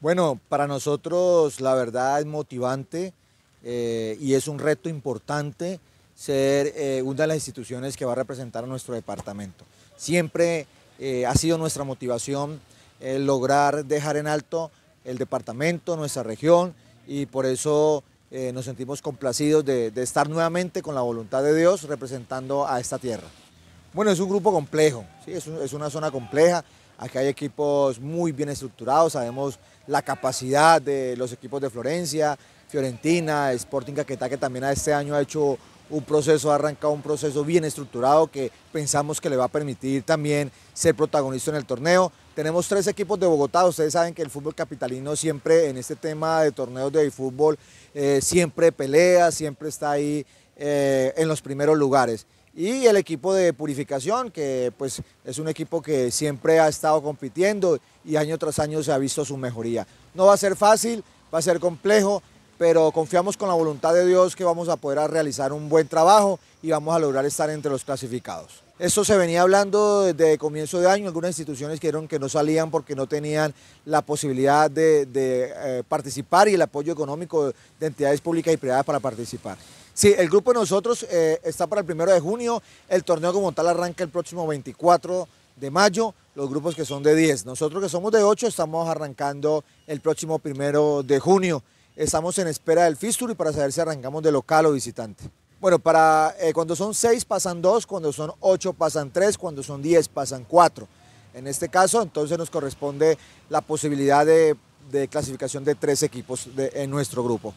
Bueno, para nosotros la verdad es motivante eh, y es un reto importante ser eh, una de las instituciones que va a representar a nuestro departamento. Siempre eh, ha sido nuestra motivación lograr dejar en alto el departamento, nuestra región y por eso nos sentimos complacidos de, estar nuevamente con la voluntad de Dios representando a esta tierra. Bueno, es un grupo complejo, ¿sí? es, una zona compleja, Aquí hay equipos muy bien estructurados, sabemos la capacidad de los equipos de Florencia, Fiorentina, Sporting Caquetá, que también este año ha hecho un proceso, ha arrancado un proceso bien estructurado que pensamos que le va a permitir también ser protagonista en el torneo. Tenemos tres equipos de Bogotá, ustedes saben que el fútbol capitalino siempre en este tema de torneos de fútbol eh, siempre pelea, siempre está ahí eh, en los primeros lugares y el equipo de Purificación, que pues es un equipo que siempre ha estado compitiendo y año tras año se ha visto su mejoría. No va a ser fácil, va a ser complejo, pero confiamos con la voluntad de Dios que vamos a poder realizar un buen trabajo y vamos a lograr estar entre los clasificados. eso se venía hablando desde comienzo de año, algunas instituciones dijeron que no salían porque no tenían la posibilidad de, eh, participar y el apoyo económico de entidades públicas y privadas para participar. Sí, el grupo de nosotros eh, está para el primero de junio, el torneo como tal arranca el próximo 24 de mayo, los grupos que son de 10. Nosotros que somos de 8 estamos arrancando el próximo primero de junio. Estamos en espera del y para saber si arrancamos de local o visitante. Bueno, para eh, cuando son seis pasan dos, cuando son ocho pasan tres, cuando son diez pasan cuatro. En este caso, entonces nos corresponde la posibilidad de, clasificación de tres equipos en nuestro grupo.